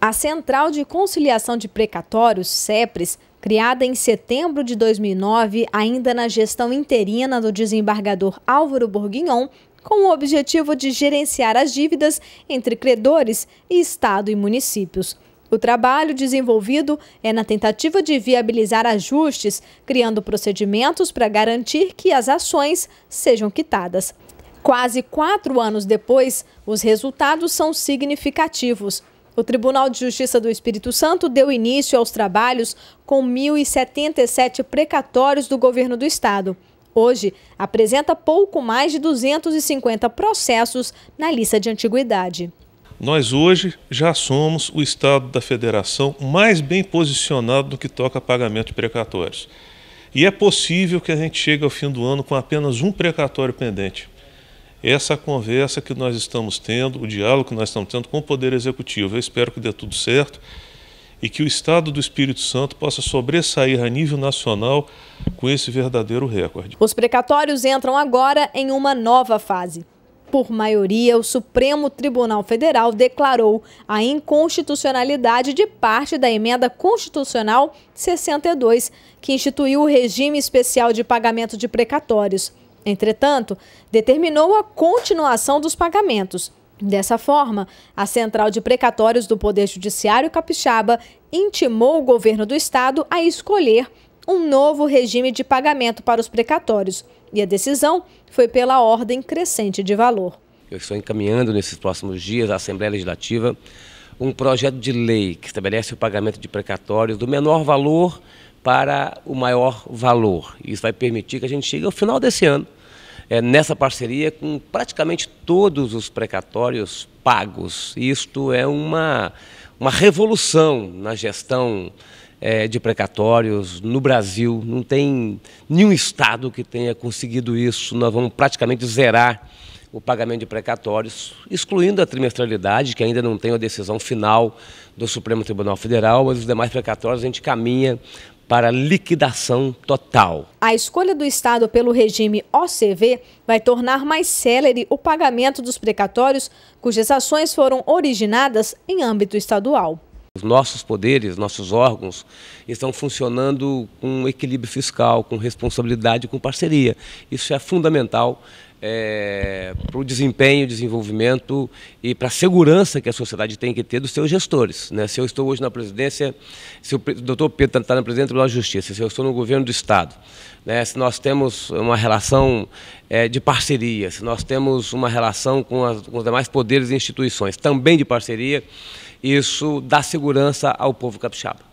A Central de Conciliação de Precatórios, CEPRES, criada em setembro de 2009, ainda na gestão interina do desembargador Álvaro Bourguignon, com o objetivo de gerenciar as dívidas entre credores e Estado e municípios. O trabalho desenvolvido é na tentativa de viabilizar ajustes, criando procedimentos para garantir que as ações sejam quitadas. Quase quatro anos depois, os resultados são significativos. O Tribunal de Justiça do Espírito Santo deu início aos trabalhos com 1.077 precatórios do governo do estado. Hoje, apresenta pouco mais de 250 processos na lista de antiguidade. Nós hoje já somos o estado da federação mais bem posicionado no que toca pagamento de precatórios. E é possível que a gente chegue ao fim do ano com apenas um precatório pendente essa conversa que nós estamos tendo, o diálogo que nós estamos tendo com o Poder Executivo. Eu espero que dê tudo certo e que o Estado do Espírito Santo possa sobressair a nível nacional com esse verdadeiro recorde. Os precatórios entram agora em uma nova fase. Por maioria, o Supremo Tribunal Federal declarou a inconstitucionalidade de parte da emenda constitucional 62, que instituiu o regime especial de pagamento de precatórios. Entretanto, determinou a continuação dos pagamentos. Dessa forma, a Central de Precatórios do Poder Judiciário Capixaba intimou o governo do estado a escolher um novo regime de pagamento para os precatórios, e a decisão foi pela ordem crescente de valor. Eu estou encaminhando nesses próximos dias à Assembleia Legislativa um projeto de lei que estabelece o pagamento de precatórios do menor valor para o maior valor. Isso vai permitir que a gente chegue ao final desse ano é, nessa parceria com praticamente todos os precatórios pagos. Isto é uma, uma revolução na gestão é, de precatórios no Brasil. Não tem nenhum Estado que tenha conseguido isso. Nós vamos praticamente zerar o pagamento de precatórios, excluindo a trimestralidade, que ainda não tem a decisão final do Supremo Tribunal Federal, mas os demais precatórios a gente caminha para liquidação total. A escolha do Estado pelo regime OCV vai tornar mais célere o pagamento dos precatórios cujas ações foram originadas em âmbito estadual. Os nossos poderes, nossos órgãos estão funcionando com equilíbrio fiscal, com responsabilidade, com parceria. Isso é fundamental é, para o desempenho, desenvolvimento e para a segurança que a sociedade tem que ter dos seus gestores. Né? Se eu estou hoje na presidência, se o doutor Pedro está na presidência do Tribunal de Justiça, se eu estou no governo do Estado, né? se nós temos uma relação é, de parceria, se nós temos uma relação com, as, com os demais poderes e instituições, também de parceria, isso dá segurança ao povo capixaba.